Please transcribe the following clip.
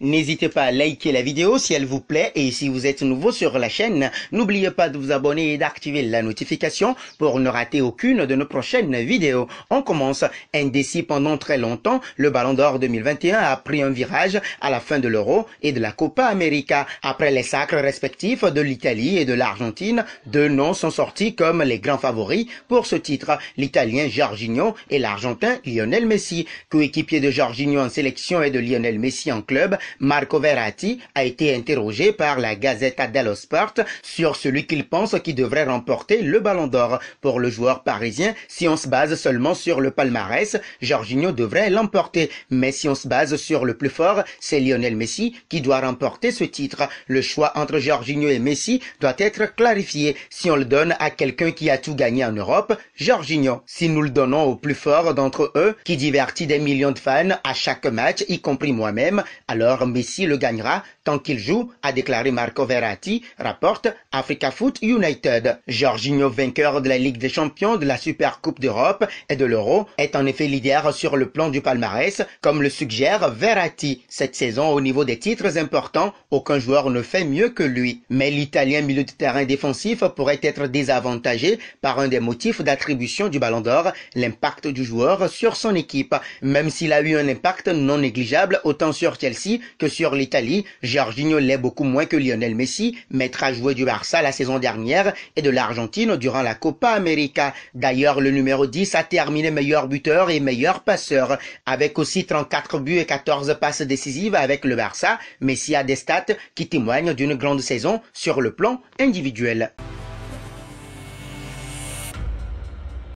N'hésitez pas à liker la vidéo si elle vous plaît et si vous êtes nouveau sur la chaîne, n'oubliez pas de vous abonner et d'activer la notification pour ne rater aucune de nos prochaines vidéos. On commence. Indécis pendant très longtemps, le Ballon d'Or 2021 a pris un virage à la fin de l'Euro et de la Copa América. Après les sacres respectifs de l'Italie et de l'Argentine, deux noms sont sortis comme les grands favoris pour ce titre, l'Italien Jorginho et l'Argentin Lionel Messi. Coéquipier de Jorginho en sélection et de Lionel Messi en club, Marco Verratti a été interrogé par la Gazette dello Sport sur celui qu'il pense qui devrait remporter le Ballon d'Or. Pour le joueur parisien, si on se base seulement sur le palmarès, Jorginho devrait l'emporter. Mais si on se base sur le plus fort, c'est Lionel Messi qui doit remporter ce titre. Le choix entre Jorginho et Messi doit être clarifié. Si on le donne à quelqu'un qui a tout gagné en Europe, Jorginho. Si nous le donnons au plus fort d'entre eux, qui divertit des millions de fans à chaque match, y compris moi-même, alors Messi le gagnera tant qu'il joue, a déclaré Marco Verratti, rapporte Africa Foot United. Jorginho, vainqueur de la Ligue des Champions, de la Super Coupe d'Europe et de l'Euro, est en effet leader sur le plan du palmarès, comme le suggère Verratti. Cette saison, au niveau des titres importants, aucun joueur ne fait mieux que lui. Mais l'Italien milieu de terrain défensif pourrait être désavantagé par un des motifs d'attribution du Ballon d'Or, l'impact du joueur sur son équipe. Même s'il a eu un impact non négligeable autant sur Chelsea que sur l'Italie. Jorginho l'est beaucoup moins que Lionel Messi, maître à jouer du Barça la saison dernière et de l'Argentine durant la Copa América. D'ailleurs, le numéro 10 a terminé meilleur buteur et meilleur passeur, avec aussi 34 buts et 14 passes décisives avec le Barça. Messi a des stats qui témoignent d'une grande saison sur le plan individuel.